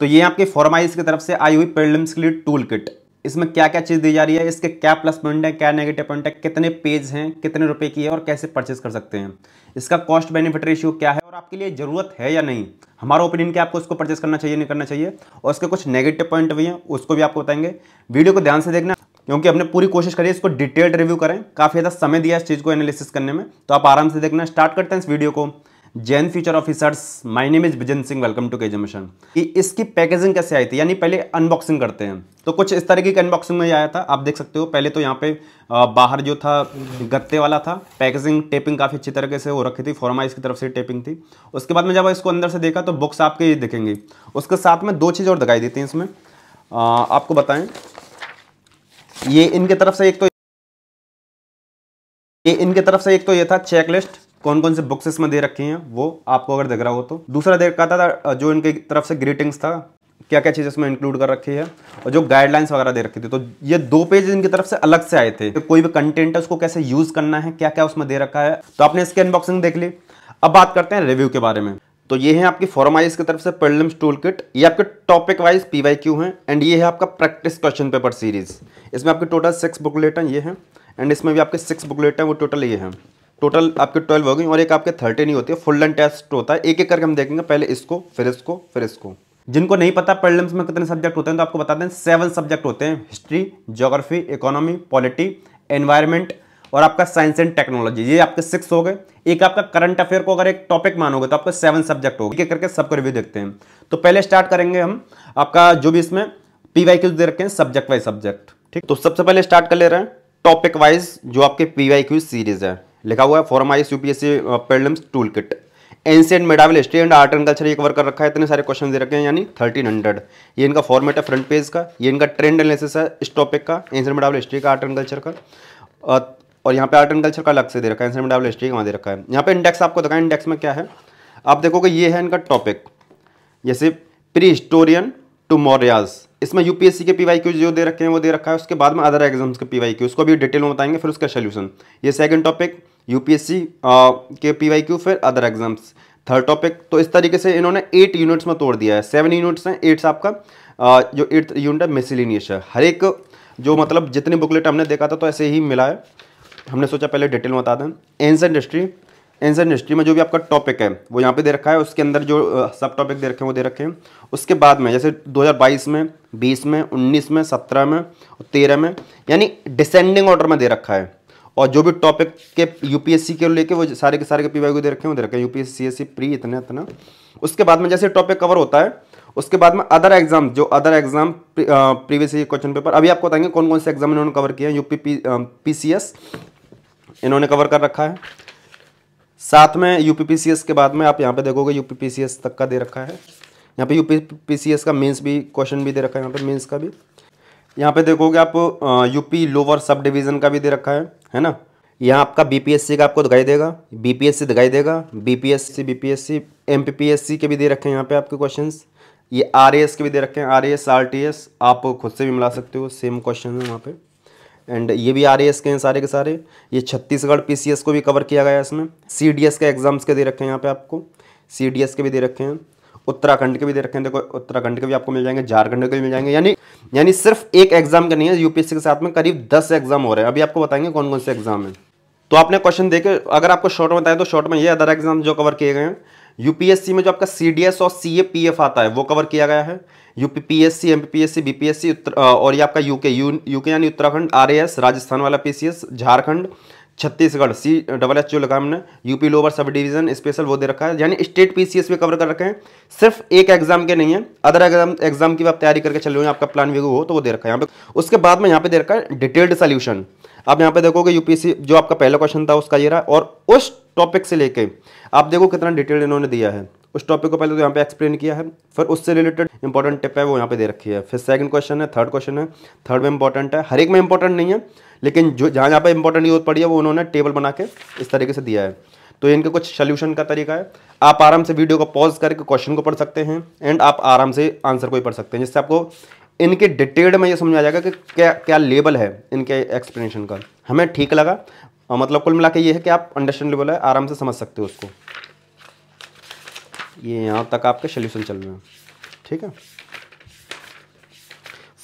तो ये आपके फॉर्माइज की तरफ से आई हुई प्रिलिम्स के लिए टूल किट इसमें क्या क्या चीज़ दी जा रही है इसके क्या प्लस पॉइंट है क्या नेगेटिव पॉइंट है कितने पेज हैं कितने रुपए की है और कैसे परचेज कर सकते हैं इसका कॉस्ट बेनिफिट रेशियो क्या है और आपके लिए ज़रूरत है या नहीं हमारा ओपिनियन क्या आपको इसको परचेज करना चाहिए नहीं करना चाहिए और उसके कुछ नेगेटिव पॉइंट भी हैं उसको भी आपको बताएंगे वीडियो को ध्यान से देखना क्योंकि हमने पूरी कोशिश करी इसको डिटेल्ड रिव्यू करें काफ़ी ज़्यादा समय दिया इस चीज़ को एनालिसिस करने में तो आप आराम से देखना स्टार्ट करते हैं इस वीडियो को जैन future officers my name is Vijan Singh welcome to KJ mission इसकी पैकेजिंग कैसे आई थी यानी पहले अनबॉक्सिंग करते हैं तो कुछ इस तरह की अनबॉक्सिंग में आया था आप देख सकते हो पहले तो यहाँ पे बाहर जो था गत्ते वाला था पैकेजिंग टेपिंग काफ़ी अच्छी तरीके से हो रखी थी फॉर्माइज की तरफ से टेपिंग थी उसके बाद में जब इसको अंदर से देखा तो बुक्स आपके ये दिखेंगी उसके साथ में दो चीज़ और दिखाई देती हैं इसमें आपको बताएं ये इनके तरफ से एक तो ये इनके तरफ से एक तो ये था चेकलिस्ट कौन कौन से बुक्स इसमें दे रखे हैं वो आपको अगर दिख रहा हो तो दूसरा देखा था जो इनकी तरफ से ग्रीटिंग्स था क्या क्या चीज़ इसमें इंक्लूड कर रखी है और जो गाइडलाइंस वगैरह दे रखी थी तो ये दो पेज इनकी तरफ से अलग से आए थे तो कोई भी कंटेंट है उसको कैसे यूज़ करना है क्या क्या उसमें दे रखा है तो आपने इसकी अनबॉक्सिंग देख ली अब बात करते हैं रिव्यू के बारे में तो ये है आपकी फॉर्माइज की तरफ से पेडलम्स टूल किट ये आपके topic wise P Y Q है एंड ये है आपका प्रैक्टिस क्वेश्चन पेपर सीरीज इसमें आपके टोटल सिक्स बुकलेट हैं ये हैं एंड इसमें भी आपके सिक्स बुकलेट हैं वो टोटल ये हैं टोटल आपके ट्वेल्व हो गई और एक आपके थर्टी नहीं होती है फुल लेंथ टेस्ट होता है एक एक करके हम देखेंगे पहले इसको फिर इसको फिर इसको जिनको नहीं पता प्रिलिम्स में कितने सब्जेक्ट होते हैं तो आपको बता दें सेवन सब्जेक्ट होते हैं history geography economy polity environment और आपका साइंस एंड टेक्नोलॉजी ये आपके सिक्स हो गए एक आपका करंट अफेयर को अगर एक टॉपिक मानोगे तो आपका सेवन सब्जेक्ट होगा एक करके सबको रिव्यू देखते हैं तो पहले स्टार्ट करेंगे हम आपका जो भी इसमें पी वाई क्यूज दे रखे हैं सब्जेक्ट वाइज सब्जेक्ट ठीक तो सबसे पहले स्टार्ट कर ले रहे हैं टॉपिक वाइज जो आपके पी वाई क्यूज सीरीज है लिखा हुआ है S UPSC problems tool kit ancient medieval history and art and culture एक वर्क कर रखा है इतने सारे क्वेश्चन दे रखे हैं यानी थर्टीन हंड्रेड ये इनका फॉर्मेट है फ्रंट पेज का ये इनका ट्रेंड एनालिसिस है इस टॉपिक का एंशियंट मेडावल हिस्ट्री का आर्ट एंड कल्चर का और यहाँ पे आर्ट एंड कल्चर का अलग से दे रखा है एंशियंट मेडावल हिस्ट्री का वहाँ दे रखा है यहाँ पे इंडेक्स आपको दिखाएं इंडेक्स में क्या है आप देखोगे ये है इनका टॉपिक जैसे प्री हिस्टोरियन टू मोरियाज इसमें यूपीएससी के पीवाई क्यू जो दे रखे हैं वो दे रखा है उसके बाद में अदर एग्जाम्स के पीवाई क्यू उसको भी डिटेल में बताएंगे फिर उसका सोल्यूशन ये सेकंड टॉपिक यूपीएससी के पीवाईक्यू फिर अदर एग्जाम्स थर्ड टॉपिक तो इस तरीके से इन्होंने एट यूनिट्स में तोड़ दिया है सेवन यूनिट्स हैं एट्स आपका जो एट यूनिट है मिसिलिनियस है हर एक जो मतलब जितनी बुकलेट हमने देखा था तो ऐसे ही मिला है हमने सोचा पहले डिटेल में बता दें एंस इंडस्ट्री एंस इंडस्ट्री में जो भी आपका टॉपिक है वो यहाँ पे दे रखा है उसके अंदर जो सब टॉपिक दे रखे हैं वो दे रखे हैं उसके बाद में जैसे 2022 में 20 में 19 में 17 में और 13 में यानी डिसेंडिंग ऑर्डर में दे रखा है और जो भी टॉपिक के यूपीएससी के लेके वो सारे के सारे के पी को दे रखे हैं दे रखे हैं यूपीएससी सी प्री इतना इतना उसके बाद में जैसे टॉपिक कवर होता है उसके बाद में अदर एग्जाम जो other exam previous year question paper अभी आपको बताएंगे कौन कौन से एग्जाम इन्होंने कवर किया यूपी पी इन्होंने कवर कर रखा है साथ में यूपीपीसीएस के बाद में आप यहाँ पे देखोगे यूपीपीसीएस तक का दे रखा है यहाँ पे यूपीपीसीएस का मीन्स भी क्वेश्चन भी दे रखा है यहाँ पे मेंस का भी यहाँ पे देखोगे आप यूपी लोअर सब डिवीज़न का भी दे रखा है है ना यहाँ आपका बीपीएससी का आपको दिखाई देगा बीपीएससी दिखाई देगा बीपीएससी बीपीएससी एमपीपीएससी के भी दे रखे हैं यहाँ पे आपके क्वेश्चंस ये आरएएस के भी दे रखे हैं आरएएस आरटीएस आप खुद से भी मिला सकते हो सेम क्वेश्चन है वहाँ पे एंड ये भी आर के हैं सारे के सारे ये छत्तीसगढ़ पी को भी कवर किया गया है इसमें सी के एग्जाम्स के दे रखे हैं यहाँ पे आपको सी के भी दे रखे हैं उत्तराखंड के भी दे रखे हैं देखो उत्तराखंड के भी आपको मिल जाएंगे झारखंड के भी मिल जाएंगे यानी यानी सिर्फ एक एग्जाम का नहीं है यूपीएससी के साथ में करीब दस एग्जाम हो रहे हैं अभी आपको बताएंगे कौन कौन से एग्जाम है तो आपने क्वेश्चन देखे अगर आपको शॉर्ट में बताया तो शॉर्ट में ये अदर एग्जाम जो कवर किए गए हैं यूपीएससी में जो आपका सी और सीएपीएफ आता है वो कवर किया गया है यूपीपीएससी एमपीपीएससी बीपीएससी और ये आपका यूके यूके यानी उत्तराखंड एस राजस्थान वाला PCS Jharkhand Chhattisgarh C double H U लगा हमने यूपी लोअर सब डिवीजन स्पेशल वो दे रखा है यानी स्टेट पीसीएस में कवर कर रखे हैं सिर्फ एक एग्जाम के नहीं है अदर एग्जाम एग्जाम की आप तैयारी करके चल रहे हो आपका प्लान व्यू हो तो वो दे रखा है यहाँ पे उसके बाद में यहाँ पे दे रखा है डिटेल्ड सोल्यूशन आप यहाँ पे देखोगे यूपीसी जो आपका पहला क्वेश्चन था उसका ये रहा और उस टॉपिक से लेके आप देखो कितना डिटेल इन्होंने दिया है उस टॉपिक को पहले तो यहाँ पे एक्सप्लेन किया है फिर उससे रिलेटेड इंपॉर्टेंट टिप है वो यहाँ पे दे रखी है फिर सेकंड क्वेश्चन है थर्ड क्वेश्चन है थर्ड में इंपॉर्टेंट है हर एक में इंपॉर्टेंट नहीं है लेकिन जो जहाँ जहाँ पर इंपॉर्टेंट यूज पड़ी है वो उन्होंने टेबल बना के इस तरीके से दिया है तो इनके कुछ सोल्यूशन का तरीका है आप आराम से वीडियो को पॉज करके क्वेश्चन को पढ़ सकते हैं एंड आप आराम से आंसर को ही पढ़ सकते हैं जिससे आपको इनके डिटेल्ड में ये समझ आ जाएगा कि क्या क्या लेवल है इनके एक्सप्लेनेशन का हमें ठीक लगा मतलब कुल मिला के ये है कि आप अंडरस्टैंड लेवल है आराम से समझ सकते हो उसको ये यहाँ तक आपके सोल्यूशन चल रहे हैं ठीक है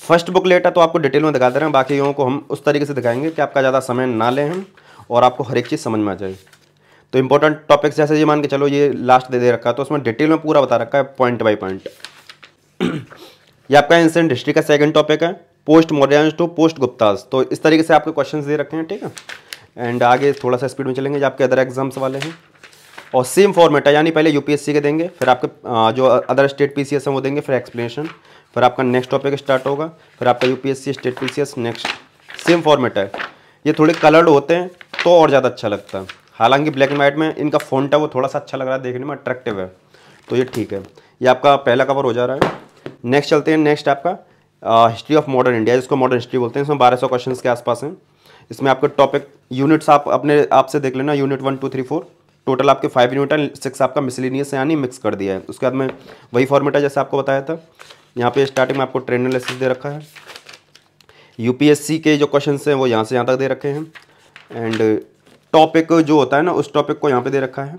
फर्स्ट बुक है तो आपको डिटेल में दिखा दे रहे हैं बाकी को हम उस तरीके से दिखाएंगे कि आपका ज़्यादा समय ना लें हम और आपको हर एक चीज़ समझ में आ जाए तो इंपॉर्टेंट टॉपिक्स जैसे ये मान के चलो ये लास्ट दे दे रखा है तो उसमें डिटेल में पूरा बता रखा है पॉइंट बाई पॉइंट ये आपका एंसेंट हिस्ट्री का सेकेंड टॉपिक है post modern to post Guptas तो इस तरीके से आपके क्वेश्चन दे रखे हैं ठीक है एंड आगे थोड़ा सा स्पीड में चलेंगे जो आपके अदर एग्जाम्स वाले हैं और सेम फॉर्मेट है यानी पहले यूपीएससी के देंगे फिर आपके जो अदर स्टेट पीसीएस है वो देंगे फिर एक्सप्लेनेशन फिर आपका नेक्स्ट टॉपिक स्टार्ट होगा फिर आपका UPSC state PCS next same format है ये थोड़े कलर्ड होते हैं तो और ज़्यादा अच्छा लगता है हालांकि ब्लैक एंड वाइट में इनका फ़ॉन्ट है वो थोड़ा सा अच्छा लग रहा है देखने में अट्रैक्टिव है तो ये ठीक है ये आपका पहला कवर हो जा रहा है नेक्स्ट चलते हैं नेक्स्ट आपका हिस्ट्री ऑफ मॉडर्न इंडिया जिसको मॉडर्न हिस्ट्री बोलते हैं इसमें बारह सौ क्वेश्चन के आसपास हैं इसमें आपके टॉपिक यूनिट्स आप अपने आप से देख लेना unit one two three four total आपके फाइव यूनिट है सिक्स आपका मिसलिनियस यानी मिक्स कर दिया है उसके बाद में वही फॉर्मेट है जैसे आपको बताया था यहाँ पे स्टार्टिंग में आपको ट्रेन एनालिसिस दे रखा है यूपीएससी के जो क्वेश्चन हैं वो यहाँ से यहाँ तक दे रखे हैं एंड टॉपिक जो होता है ना उस टॉपिक को यहाँ पे दे रखा है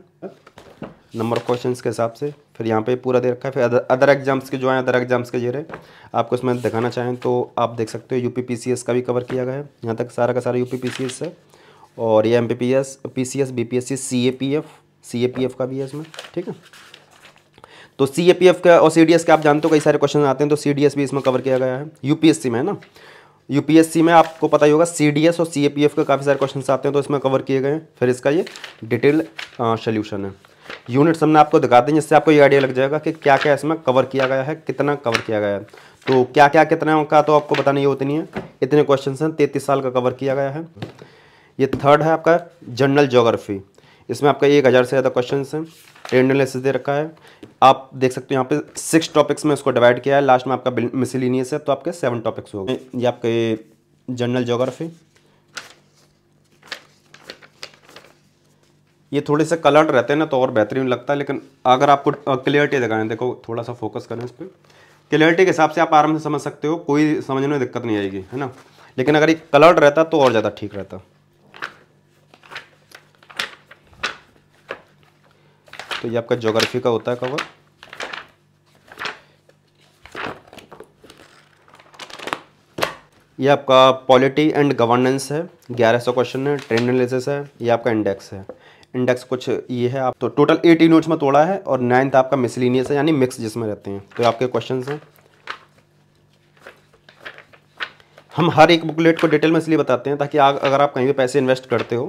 नंबर ऑफ क्वेश्चन के हिसाब से फिर यहाँ पर पूरा दे रखा है फिर अदर अदर एग्जाम्स के जो हैं अदर एग्जाम्स के जरिए आपको इसमें दिखाना चाहें तो आप देख सकते हो यू का भी कवर किया गया है यहाँ तक सारा का सारा यू है और ये M P P S P C S B P S C C A P F C A P F का भी है इसमें ठीक है तो सी ए पी एफ का और सी डी एस का आप जानते हो कई सारे क्वेश्चन आते हैं तो सी डी एस भी इसमें कवर किया गया है यू पी एस सी में है ना यू पी एस सी में आपको पता ही होगा सी डी एस और सी ए पी एफ का काफ़ी सारे क्वेश्चन आते हैं तो इसमें कवर किए गए हैं फिर इसका ये डिटेल सोल्यूशन है यूनिट्स हमने आपको दिखा दें जिससे आपको ये आइडिया लग जाएगा कि क्या क्या इसमें कवर किया गया है कितना कवर किया गया है तो क्या क्या कितना का तो आपको पता नहीं होती नहीं है इतने क्वेश्चन हैं तैंतीस साल का कवर किया गया है ये थर्ड है आपका जनरल जोग्राफी इसमें आपका एक हज़ार से ज़्यादा क्वेश्चन हैं ट्रेंड एनालिसिस दे रखा है आप देख सकते हो यहाँ पे सिक्स टॉपिक्स में उसको डिवाइड किया है लास्ट में आपका मिसिलीनियस है तो आपके सेवन टॉपिक्स हो गए ये आपके जनरल जोग्राफी ये थोड़े से कलर्ड रहते हैं ना तो और बेहतरीन लगता है लेकिन अगर आपको क्लियरिटी दिखाएं देखो थोड़ा सा फोकस करें इस पर क्लियरिटी के हिसाब से आप आराम से समझ सकते हो कोई समझने में दिक्कत नहीं आएगी है ना लेकिन अगर ये कलर्ड रहता तो और ज़्यादा ठीक रहता है तो ये आपका जोग्राफी का होता है कवर ये आपका पॉलिटी एंड गवर्नेंस है ग्यारह सौ क्वेश्चन है ट्रेंड एनालिसिस है ये आपका इंडेक्स है इंडेक्स कुछ ये है आप तो टोटल एटी यूनिट्स में तोड़ा है और नाइन्थ आपका मिसलिनियस है यानी मिक्स जिसमें रहते हैं तो आपके क्वेश्चन हैं हम हर एक बुकलेट को डिटेल में इसलिए बताते हैं ताकि अगर आप कहीं भी पैसे इन्वेस्ट करते हो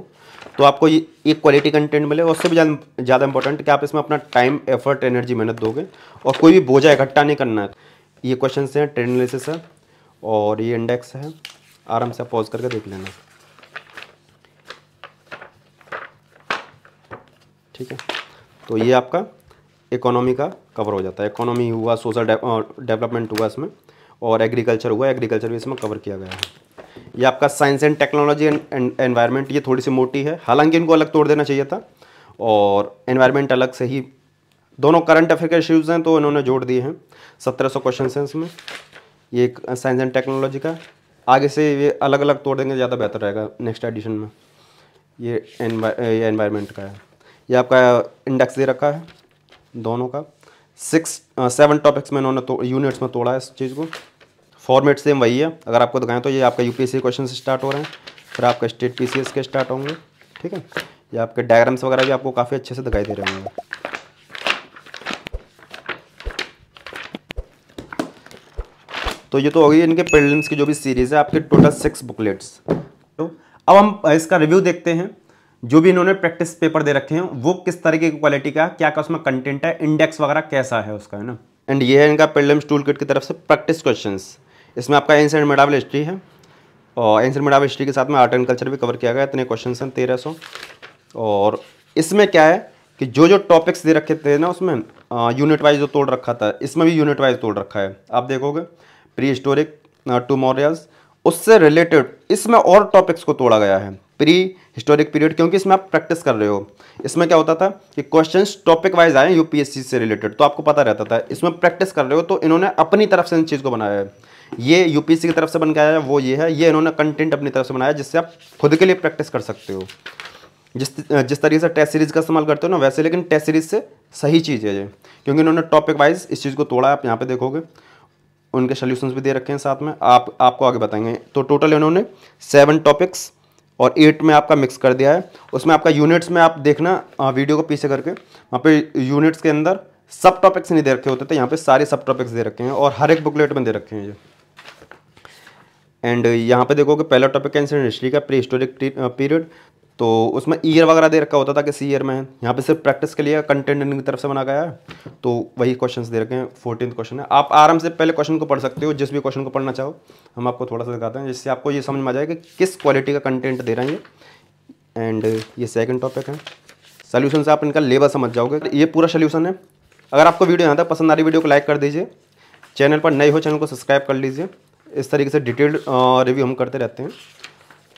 तो आपको ये एक क्वालिटी कंटेंट मिले और उससे भी ज़्यादा ज़्यादा इंपॉर्टेंट कि आप इसमें अपना टाइम एफर्ट एनर्जी मेहनत दोगे और कोई भी बोझा इकट्ठा नहीं करना है ये क्वेश्चन हैं ट्रेंड एनालिसिस है और ये इंडेक्स है आराम से पॉज करके देख लेना ठीक है तो ये आपका इकोनॉमी का कवर हो जाता है इकोनॉमी हुआ सोशल डेवलपमेंट हुआ इसमें और एग्रीकल्चर हुआ एग्रीकल्चर भी इसमें कवर किया गया है ये आपका science and technology and environment ये थोड़ी सी मोटी है हालांकि इनको अलग तोड़ देना चाहिए था और एनवायरनमेंट अलग से ही दोनों करंट अफेयर के इश्यूज़ हैं तो इन्होंने जोड़ दिए हैं सत्रह सौ क्वेश्चन हैं इसमें ये एक साइंस एंड टेक्नोलॉजी का आगे से ये अलग अलग तोड़ देंगे ज़्यादा बेहतर रहेगा नेक्स्ट एडिशन में ये एनवायरनमेंट का है ये आपका इंडेक्स दे रखा है दोनों का सिक्स सेवन टॉपिक्स में इन्होंने तो, यूनिट्स में तोड़ा है इस चीज़ को फॉर्मेट सेम वही है अगर आपको दिखाएं तो ये आपका यू क्वेश्चन स्टार्ट हो रहे हैं फिर आपका स्टेट पी के स्टार्ट होंगे ठीक है ये आपके डायग्राम्स वगैरह भी आपको काफ़ी अच्छे से दिखाई दे रहे होंगे तो ये तो होगी इनके पेडलिम्स की जो भी सीरीज़ है आपके टोटल सिक्स बुकलेट्स तो अब हम इसका रिव्यू देखते हैं जो भी इन्होंने प्रैक्टिस पेपर दे रखे हैं वो किस तरीके की क्वालिटी का क्या का उसमें कंटेंट है इंडेक्स वगैरह कैसा है उसका है ना एंड ये है इनका पेडलिम्स टूल किट की तरफ से प्रैक्टिस क्वेश्चंस इसमें आपका एंसेंट मेडावल हिस्ट्री है और एंसेंट मेडावल हिस्ट्री के साथ में आर्ट एंड कल्चर भी कवर किया गया इतने क्वेश्चन हैं तेरह और इसमें क्या है कि जो जो टॉपिक्स दे रखे थे ना उसमें यूनिट वाइज जो तोड़ रखा था इसमें भी यूनिट वाइज तोड़ रखा है आप देखोगे प्री हिस्टोरिक टू मॉरियल्स उससे रिलेटेड इसमें और टॉपिक्स को तोड़ा गया है प्री हिस्टोरिक पीरियड क्योंकि इसमें आप प्रैक्टिस कर रहे हो इसमें क्या होता था कि क्वेश्चंस टॉपिक वाइज आए यूपीएससी से रिलेटेड तो आपको पता रहता था इसमें प्रैक्टिस कर रहे हो तो इन्होंने अपनी तरफ से इन चीज़ को बनाया है ये यूपीएससी की तरफ से बन के आया वो ये है ये इन्होंने कंटेंट अपनी तरफ से बनाया जिससे आप खुद के लिए प्रैक्टिस कर सकते हो जिस जिस तरीके से टेस्ट सीरीज़ का इस्तेमाल करते हो ना वैसे लेकिन टेस्ट सीरीज़ से सही चीज़ है ये क्योंकि इन्होंने टॉपिक वाइज इस चीज़ को तोड़ा आप यहाँ पे देखोगे उनके सोल्यूशन भी दे रखे हैं साथ में आप आपको आगे बताएंगे तो टोटल इन्होंने सेवन टॉपिक्स और एट में आपका मिक्स कर दिया है उसमें आपका यूनिट्स में आप देखना वीडियो को पीछे करके वहाँ पे यूनिट्स के अंदर सब टॉपिक्स नहीं दे रखे होते थे यहाँ पे सारे सब टॉपिक्स दे रखे हैं और हर एक बुकलेट में दे रखे हैं ये एंड uh, यहाँ पे कि पहला टॉपिक कैंसर हिस्ट्री का प्री हिस्टोरिक पीरियड तो उसमें ईयर वगैरह दे रखा होता था किसी ईयर में है यहाँ पे सिर्फ प्रैक्टिस के लिए कंटेंट इनकी तरफ से बना गया है तो वही क्वेश्चन दे रखे हैं फोर्टीन क्वेश्चन है आप आराम से पहले क्वेश्चन को पढ़ सकते हो जिस भी क्वेश्चन को पढ़ना चाहो हम आपको थोड़ा सा दिखाते हैं जिससे आपको ये समझ में आ जाए कि किस क्वालिटी का कंटेंट दे रहे हैं ये एंड uh, ये सेकेंड टॉपिक है सोल्यूशन से आप इनका लेवल समझ जाओगे ये पूरा सोल्यूशन है अगर आपको वीडियो यहाँ तक पसंद आ रही वीडियो को लाइक कर दीजिए चैनल पर नए हो चैनल को सब्सक्राइब कर लीजिए इस तरीके से डिटेल्ड रिव्यू हम करते रहते हैं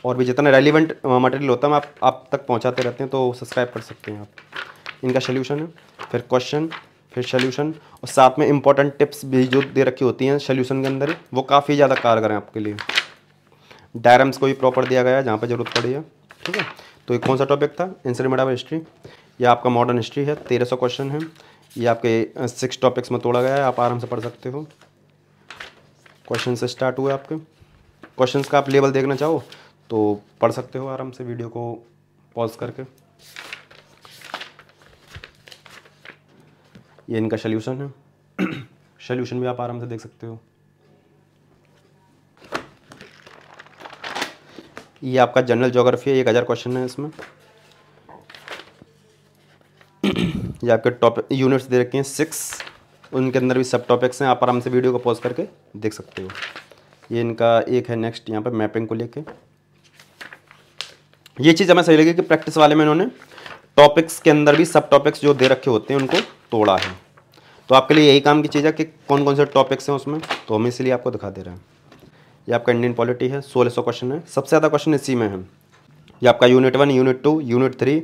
और भी जितना रेलिवेंट मटेरियल होता है आप आप तक पहुंचाते रहते हैं तो सब्सक्राइब कर सकते हैं आप इनका सोल्यूशन है फिर क्वेश्चन फिर सोल्यूशन और साथ में इंपॉर्टेंट टिप्स भी जो दे रखी होती हैं सोल्यूशन के अंदर वो काफ़ी ज़्यादा कारगर हैं आपके लिए डायरम्स को भी प्रॉपर दिया गया है जहाँ पर जरूरत पड़ी है ठीक है तो ये कौन सा टॉपिक था मेडा हिस्ट्री ये आपका मॉडर्न हिस्ट्री है तेरह सौ क्वेश्चन है ये आपके सिक्स टॉपिक्स में तोड़ा गया है आप आराम से पढ़ सकते हो क्वेश्चन स्टार्ट हुए आपके क्वेश्चंस का आप लेवल देखना चाहो तो पढ़ सकते हो आराम से वीडियो को पॉज करके ये इनका सोल्यूशन है सोल्यूशन भी आप आराम से देख सकते हो ये आपका जनरल जोग्राफी है एक हज़ार क्वेश्चन है इसमें ये आपके टॉप यूनिट्स दे रखे हैं सिक्स उनके अंदर भी सब टॉपिक्स हैं आप आराम से वीडियो को पॉज करके देख सकते हो ये इनका एक है नेक्स्ट यहाँ पर मैपिंग को लेके ये चीज़ हमें सही लगी कि प्रैक्टिस वाले में इन्होंने टॉपिक्स के अंदर भी सब टॉपिक्स जो दे रखे होते हैं उनको तोड़ा है तो आपके लिए यही काम की चीज़ है कि कौन कौन से टॉपिक्स हैं उसमें तो हम इसलिए आपको दिखा दे रहे हैं ये आपका इंडियन पॉलिटी है सोलह सौ क्वेश्चन है सबसे ज़्यादा क्वेश्चन इसी में है ये आपका unit one unit two unit three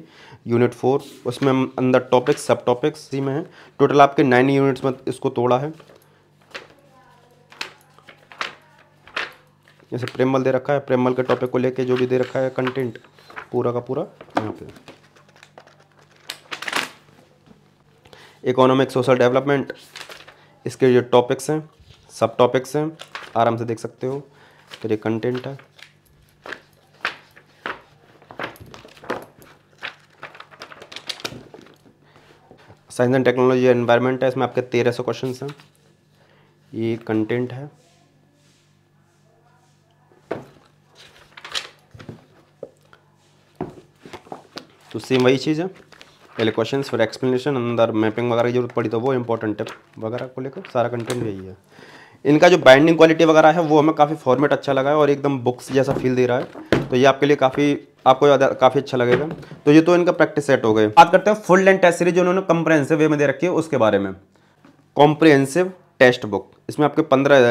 unit four उसमें हम अंदर टॉपिक्स सब टॉपिक्स इसी में हैं टोटल आपके नाइन यूनिट्स में इसको तोड़ा है जैसे प्रेमल दे रखा है प्रेमल के टॉपिक को लेके जो भी दे रखा है कंटेंट पूरा का पूरा यहाँ पे इकोनॉमिक सोशल डेवलपमेंट इसके जो टॉपिक्स हैं सब टॉपिक्स हैं आराम से देख सकते हो फिर ये कंटेंट है साइंस एंड टेक्नोलॉजी एनवायरनमेंट है इसमें आपके तेरह सौ क्वेश्चन हैं ये कंटेंट है तो सेम वही चीज़ है पहले क्वेश्चन फिर एक्सप्लेनेशन अंदर मैपिंग वगैरह की जरूरत पड़ी तो वो इंपॉर्टेंट है वगैरह को लेकर सारा कंटेंट यही है इनका जो बाइंडिंग क्वालिटी वगैरह है वो हमें काफ़ी फॉर्मेट अच्छा लगा है और एकदम बुक्स जैसा फील दे रहा है तो ये आपके लिए काफ़ी आपको ज़्यादा काफ़ी अच्छा लगेगा तो ये तो इनका प्रैक्टिस सेट हो गए बात करते हैं फुल लेंथ टेस्ट सीरीज उन्होंने कॉम्प्रेंसिव वे में दे रखी है उसके बारे में कॉम्प्रिहेंसिव टेस्ट बुक इसमें आपके पंद्रह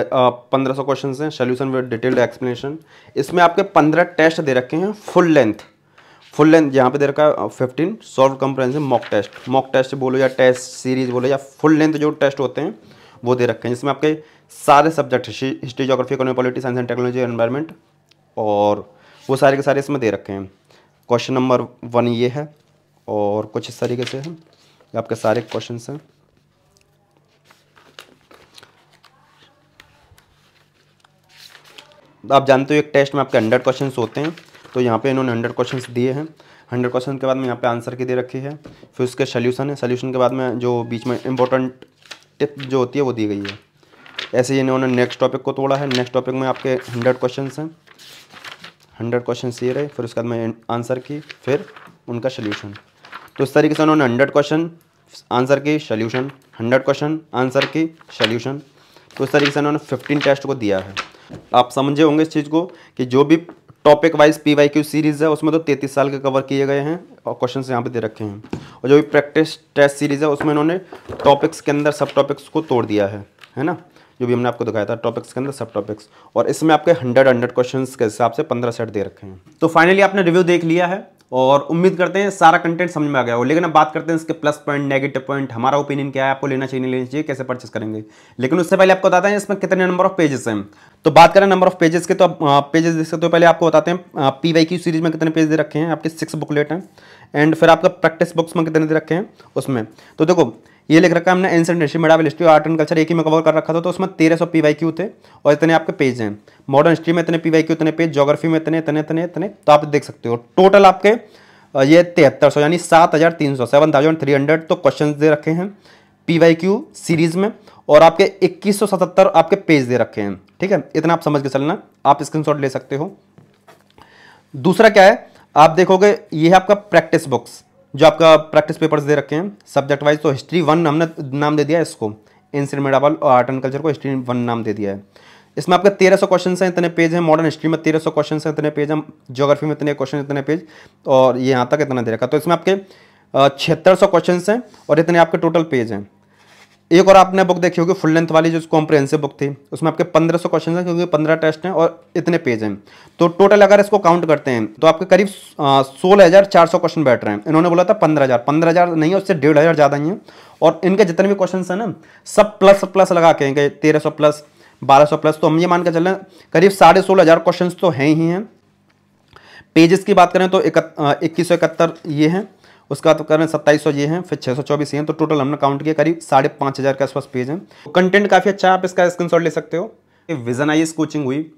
पंद्रह सौ क्वेश्चन हैं सोल्यूशन विद डिटेल्ड एक्सप्लेनेशन इसमें आपके पंद्रह टेस्ट दे रखे हैं फुल लेंथ फुल लेंथ यहाँ पे दे रखा है fifteen solved comprehensive mock test mock test बोलो या टेस्ट सीरीज बोलो या फुल लेंथ जो टेस्ट होते हैं वो दे रखे हैं जिसमें आपके सारे subject history geography economy polity science and technology environment और वो सारे के सारे इसमें दे रखे हैं क्वेश्चन नंबर वन ये है और कुछ इस तरीके से है आपके सारे क्वेश्चन हैं आप जानते हो एक टेस्ट में आपके हंड्रेड क्वेश्चन होते हैं तो यहाँ पे इन्होंने हंड्रेड क्वेश्चन दिए हैं हंड्रेड क्वेश्चन के बाद में यहाँ पे आंसर की दे रखी है फिर उसके सोल्यूशन है सोल्यूशन के बाद में जो बीच में इंपॉर्टेंट टिप जो होती है वो दी गई है ऐसे ही इन्होंने नेक्स्ट टॉपिक को तोड़ा है नेक्स्ट टॉपिक में आपके हंड्रेड क्वेश्चन हैं हंड्रेड क्वेश्चन ये रहे फिर उसके बाद मैं आंसर की फिर उनका सोल्यूशन तो इस तरीके से उन्होंने हंड्रेड क्वेश्चन आंसर की सोल्यूशन हंड्रेड क्वेश्चन आंसर की सोल्यूशन तो इस तरीके से उन्होंने फिफ्टीन टेस्ट को दिया है आप समझे होंगे इस चीज़ को कि जो भी topic wise P Y Q series है उसमें तो तैतीस साल के कवर किए गए हैं और क्वेश्चन यहाँ पे दे रखे हैं और जो भी प्रैक्टिस टेस्ट सीरीज़ है उसमें इन्होंने टॉपिक्स के अंदर सब टॉपिक्स को तोड़ दिया है है ना जो भी हमने आपको दिखाया था टॉपिक्स के अंदर सब टॉपिक्स और इसमें आपके हंड्रेड हंड्रेड क्वेश्चन के हिसाब से पंद्रह सेट दे रखे हैं तो फाइनली आपने रिव्यू देख लिया है और उम्मीद करते हैं सारा कंटेंट समझ में आ गया हो लेकिन अब बात करते हैं इसके प्लस पॉइंट नेगेटिव पॉइंट हमारा ओपिनियन क्या है आपको लेना चाहिए नहीं लेना चाहिए कैसे परचेस करेंगे लेकिन उससे पहले आपको बताते हैं इसमें कितने नंबर ऑफ पेजेस हैं तो बात करें नंबर ऑफ पेजेस के तो आप पेजेस देख सकते हो तो पहले आपको बताते हैं पी वाई की सीरीज में कितने पेज दे रखे हैं आपके सिक्स बुकलेट हैं एंड फिर आपका प्रैक्टिस बुक्स में कितने दे रखे हैं उसमें तो देखो ये लिख रखा है हमने ancient history medieval history art and culture एक ही में कवर कर रखा था तो उसमें तेरह सौ पी वाई क्यू थे और इतने आपके पेज हैं मॉडर्न हिस्ट्री में इतने पी वाई क्यू इतने पेज जोग्राफी में इतने इतने इतने इतने तो आप देख सकते हो टोटल आपके ये तिहत्तर सौ यानी सात हज़ार तीन सौ सेवन थाउजेंड थ्री हंड्रेड तो क्वेश्चन दे रखे हैं पी वाई क्यू सीरीज़ में और आपके इक्कीस सौ सतहत्तर आपके पेज दे रखे हैं ठीक है इतना आप समझ के चलना आप स्क्रीनशॉट ले सकते हो दूसरा क्या है आप देखोगे ये है आपका प्रैक्टिस बुक्स जो आपका प्रैक्टिस पेपर्स दे रखे हैं सब्जेक्ट वाइज तो हिस्ट्री वन हमने नाम दे दिया है इसको मेडावल और आर्ट एंड कल्चर को हिस्ट्री वन नाम दे दिया है इसमें आपके तेरह सौ क्वेश्चन हैं इतने पेज हैं मॉडर्न हिस्ट्री में तेरह सौ क्वेश्चन हैं इतने पेज हैं जोग्राफी में इतने क्वेश्चन इतने पेज और ये यहाँ तक इतना दे रखा तो इसमें आपके छिहत्तर सौ क्वेश्चन हैं और इतने आपके टोटल पेज हैं एक और आपने बुक देखी होगी फुल लेंथ वाली जो कॉम्प्रिहेंसिव बुक थी उसमें आपके पंद्रह सौ क्वेश्चन हैं क्योंकि पंद्रह टेस्ट हैं और इतने पेज हैं तो टोटल अगर इसको काउंट करते हैं तो आपके करीब सोलह हज़ार चार सौ क्वेश्चन बैठ रहे हैं इन्होंने बोला था पंद्रह हज़ार पंद्रह हज़ार नहीं है उससे डेढ़ हज़ार ज़्यादा ही है और इनके जितने भी क्वेश्चन हैं ना सब प्लस प्लस लगा के इनके तेरह सौ प्लस बारह सौ प्लस तो हम ये मान के हैं करीब साढ़े सोलह हज़ार क्वेश्चन तो हैं ही हैं पेजेस की बात करें तो इक्कीस सौ इकहत्तर ये हैं उसका तो करें सत्ताईस सौ ये हैं फिर छः सौ चौबीस ये हैं तो टोटल हमने काउंट किया करीब साढ़े पाँच हज़ार के आसपास पेज हैं कंटेंट काफ़ी अच्छा है आप इसका स्क्रीनशॉट ले सकते हो विजन आई कोचिंग हुई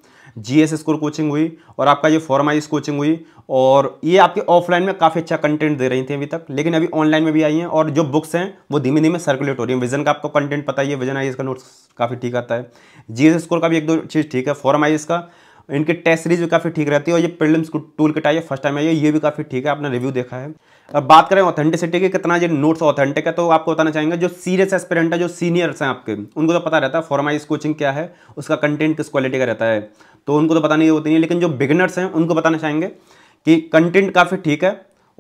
जी एस स्कूल कोचिंग हुई और आपका ये फॉर्म आई कोचिंग हुई और ये आपके ऑफलाइन में काफ़ी अच्छा कंटेंट दे रही थी अभी तक लेकिन अभी ऑनलाइन में भी आई हैं और जो बुक्स हैं वो धीमे धीमे सर्कुलेट हो रही हैं विजन का आपको कंटेंट पता ही है विजन आई का नोट्स काफ़ी ठीक आता है जी एस स्कूल का भी एक दो चीज़ ठीक है फॉर्म आई का इनकी टेस्ट सीरीज भी काफ़ी ठीक रहती है और ये प्रिलिम्स टूल किट आई है फर्स्ट टाइम आई है ये भी काफ़ी ठीक है आपने रिव्यू देखा है अब बात करें ऑथेंटिसिटी की कितना ये नोट्स ऑथेंटिक है तो आपको बताना चाहेंगे जो सीरियस एस्पिरेंट है जो सीनियर्स हैं आपके उनको तो पता रहता है फॉर्माइज कोचिंग क्या है उसका कंटेंट किस क्वालिटी का रहता है तो उनको तो पता नहीं होती नहीं लेकिन जो बिगिनर्स हैं उनको बताना चाहेंगे कि कंटेंट काफ़ी ठीक है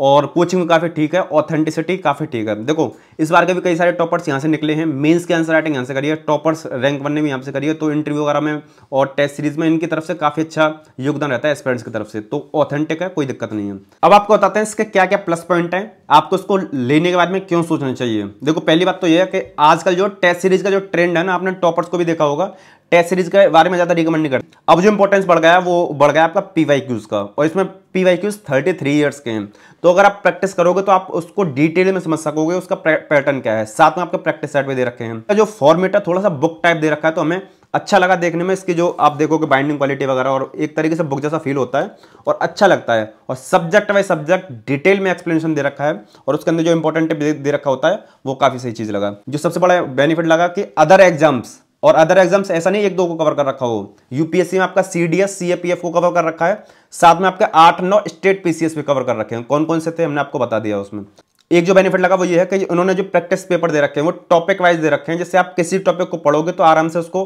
और कोचिंग में काफ़ी ठीक है ऑथेंटिसिटी काफ़ी ठीक है देखो इस बार के भी कई सारे टॉपर्स यहाँ से निकले हैं मेंस के आंसर राइटिंग यहाँ से करिए टॉपर्स रैंक बनने में यहाँ से करिए तो इंटरव्यू वगैरह में और टेस्ट सीरीज में इनकी तरफ से काफ़ी अच्छा योगदान रहता है स्टूडेंट्स की तरफ से तो ऑथेंटिक है कोई दिक्कत नहीं है अब आपको बताते हैं इसके क्या क्या प्लस पॉइंट है आपको इसको लेने के बाद में क्यों सोचना चाहिए देखो पहली बात तो यह है कि आजकल जो टेस्ट सीरीज का जो ट्रेंड है ना आपने टॉपर्स को भी देखा होगा टेस्ट सीरीज के बारे में ज़्यादा रिकमेंड नहीं करते अब जो इंपॉर्टेंस बढ़ गया वो बढ़ गया आपका पी वाई क्यूज़ का और इसमें P Y Qs thirty three years के हैं तो अगर आप प्रैक्टिस करोगे तो आप उसको डिटेल में समझ सकोगे उसका पैटर्न क्या है साथ में आपके प्रैक्टिस सेट भी दे रखे हैं जो फॉर्मेट है थोड़ा सा बुक टाइप दे रखा है तो हमें अच्छा लगा देखने में इसकी जो आप देखोगे बाइंडिंग क्वालिटी वगैरह और एक तरीके से बुक जैसा फील होता है और अच्छा लगता है और सब्जेक्ट बाई सब्जेक्ट डिटेल में एक्सप्लेनेशन दे रखा है और उसके अंदर जो इंपॉर्टेंट दे रखा होता है वो काफ़ी सही चीज़ लगा जो सबसे बड़ा बेनिफिट लगा कि अदर एग्जाम्स और अदर एग्जाम्स ऐसा नहीं एक दो को कवर कर रखा हो यूपीएससी में आपका सीडीएस सीएपीएफ को कवर कर रखा है साथ में आपके आठ नौ स्टेट पीसीएस भी कवर कर रखे हैं कौन कौन से थे हमने आपको बता दिया उसमें एक जो बेनिफिट लगा वो ये है कि उन्होंने जो प्रैक्टिस पेपर दे रखे हैं वो टॉपिक वाइज दे रखे हैं जैसे आप किसी टॉपिक को पढ़ोगे तो आराम से उसको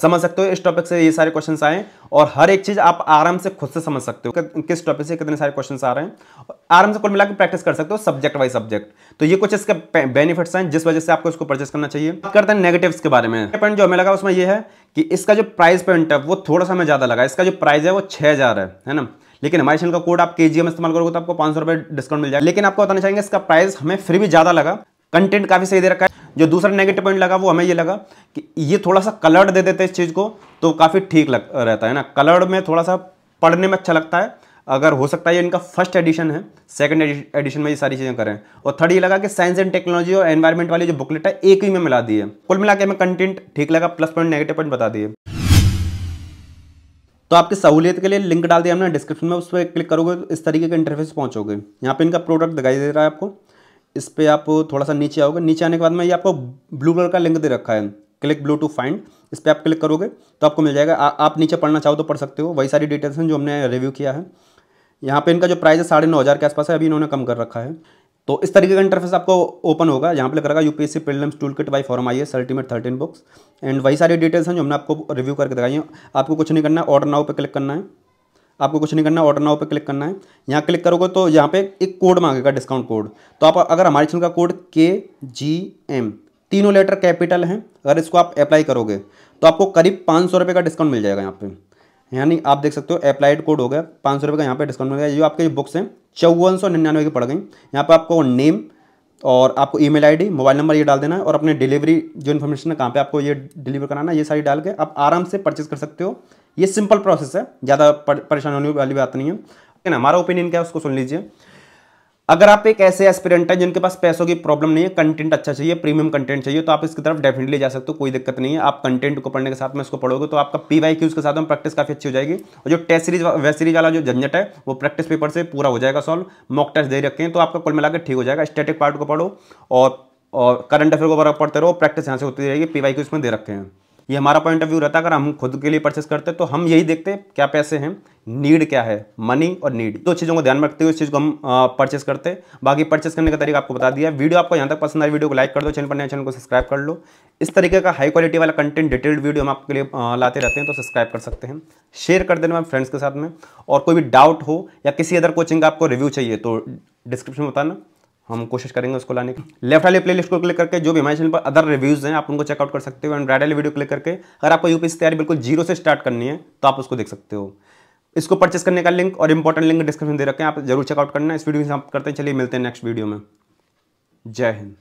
समझ सकते हो इस टॉपिक से ये सारे क्वेश्चन आए और हर एक चीज़ आप आराम से खुद से समझ सकते हो कि किस टॉपिक से कितने सारे क्वेश्चन आ रहे हैं आराम से कुल मिला प्रैक्टिस कर सकते हो सब्जेक्ट वाइज सब्जेक्ट तो ये कुछ इसके बेनिफिट्स हैं जिस वजह से आपको इसको परचेस करना चाहिए करते हैं नेगेटिव के बारे में पॉइंट जो हमें लगा उसमें यह है कि इसका जो प्राइस पॉइंट है वो थोड़ा सा हमें ज़्यादा लगा इसका जो प्राइस है वो छह है ना लेकिन हमारे चैनल का कोड आप के इस्तेमाल करोगे तो आपको पांच सौ डिस्काउंट मिल जाएगा लेकिन आपको बताना चाहेंगे इसका प्राइस हमें फिर भी ज़्यादा लगा कंटेंट काफ़ी सही दे रखा है जो दूसरा नेगेटिव पॉइंट लगा वो हमें ये लगा कि ये थोड़ा सा कलर्ड दे देते हैं इस चीज़ को तो काफ़ी ठीक लग रहता है ना कलर्ड में थोड़ा सा पढ़ने में अच्छा लगता है अगर हो सकता है ये इनका फर्स्ट एडिशन है सेकंड एडिशन में ये सारी चीज़ें करें और थर्ड ये लगा कि साइंस एंड टेक्नोलॉजी और एनवायरमेंट वाली जो बुकलेट है एक ही में मिला दी है कुल मिला के हमें कंटेंट ठीक लगा प्लस पॉइंट नेगेटिव पॉइंट बता दिए तो आपकी सहूलियत के लिए लिंक डाल दिया हमने डिस्क्रिप्शन में उस पर क्लिक करोगे तो इस तरीके के इंटरफेस पहुँचोगे यहाँ पे इनका प्रोडक्ट दिखाई दे रहा है आपको इस पर आप थोड़ा सा नीचे आओगे नीचे आने के बाद में ये आपको ब्लू कलर का लिंक दे रखा है क्लिक ब्लू टू फाइंड इस पर आप क्लिक करोगे तो आपको मिल जाएगा आप नीचे पढ़ना चाहो तो पढ़ सकते हो वही सारी डिटेल्स हैं जो हमने रिव्यू किया है यहाँ पे इनका जो प्राइस है साढ़े नौ हज़ार के आसपास है अभी इन्होंने कम कर रखा है तो इस तरीके का इंटरफेस आपको ओपन होगा यहाँ पे लग रहा UPSC prelims tool kit by forum I S ultimate thirteen books and वही सारी डिटेल्स हैं जो हमने आपको रिव्यू करके दिखाई हैं आपको कुछ नहीं करना है ऑर्डर नाउ पे क्लिक करना है आपको कुछ नहीं करना है ऑर्डर नाउ पे क्लिक करना है यहाँ क्लिक करोगे तो यहाँ पे एक कोड मांगेगा डिस्काउंट कोड तो आप अगर हमारे चैनल का कोड के जी एम तीनों लेटर कैपिटल हैं अगर इसको आप अप्लाई करोगे तो आपको करीब पाँच सौ रुपये का डिस्काउंट मिल जाएगा यहाँ पर यानी आप देख सकते हो अप्लाइड कोड हो गया पाँच सौ रुपये का यहाँ पे डिस्काउंट गया जो आपके बुक्स हैं चौवन सौ निन्यानवे की पड़ गई यहाँ पर आपको नेम और आपको ईमेल आईडी मोबाइल नंबर ये डाल देना है और अपने डिलीवरी जो इन्फॉर्मेशन है कहाँ पे आपको ये डिलीवर कराना है ये सारी डाल के आप आराम से परचेज कर सकते हो ये सिंपल प्रोसेस है ज़्यादा परेशान होने वाली बात नहीं है ना हमारा ओपिनियन क्या है उसको सुन लीजिए अगर आप एक ऐसे एस्पिरेंट हैं जिनके पास पैसों की प्रॉब्लम नहीं है कंटेंट अच्छा चाहिए प्रीमियम कंटेंट चाहिए तो आप इसकी तरफ डेफिनेटली जा सकते हो कोई दिक्कत नहीं है आप कंटेंट को पढ़ने के साथ में इसको पढ़ोगे तो आपका पी वाई क्यूज के साथ में प्रैक्टिस काफी अच्छी हो जाएगी और जो टेस्ट सीरीज वेस्ट सीरीज वाला जो झंझट है वो प्रैक्टिस पेपर से पूरा हो जाएगा सॉल्व मॉक टेस्ट दे रखें तो आपका कुल मिलाकर ठीक हो जाएगा स्टेटिक पार्ट को पढ़ो और करंट अफेयर को पढ़ते रहो प्रैक्टिस यहाँ से होती रहेगी पी वाई क्यूज में दे रखे हैं ये हमारा पॉइंट ऑफ व्यू रहता अगर हम खुद के लिए परचेस करते तो हम यही देखते क्या पैसे हैं नीड क्या है मनी और नीड दो चीज़ों को ध्यान में रखते हुए इस चीज़ को हम परचेस करते बाकी परचेस करने का तरीका आपको बता दिया वीडियो आपको यहाँ तक पसंद आया वीडियो को लाइक कर दो चैनल पर नए चैनल को सब्सक्राइब कर लो इस तरीके का हाई क्वालिटी वाला कंटेंट डिटेल्ड वीडियो हम आपके लिए लाते रहते हैं तो सब्सक्राइब कर सकते हैं शेयर कर देना फ्रेंड्स के साथ में और कोई भी डाउट हो या किसी अदर कोचिंग का आपको रिव्यू चाहिए तो डिस्क्रिप्शन में बताना हम कोशिश करेंगे उसको लाने की लेफ्ट वाले लिस्ट को क्लिक करके जो भी हमारे चैनल पर अदर रिव्यूज़ हैं आप उनको चेकआउट कर सकते हो एंड राइट वाले वीडियो क्लिक करके अगर आपको यूपीएससी तैयारी बिल्कुल जीरो से स्टार्ट करनी है तो आप उसको देख सकते हो इसको परचेस करने का लिंक और इंपॉर्टेंट लिंक डिस्क्रिप्शन दे रखें आप जरूर चेकआउट करना इस वीडियो में आप करते हैं चलिए मिलते हैं नेक्स्ट वीडियो में जय हिंद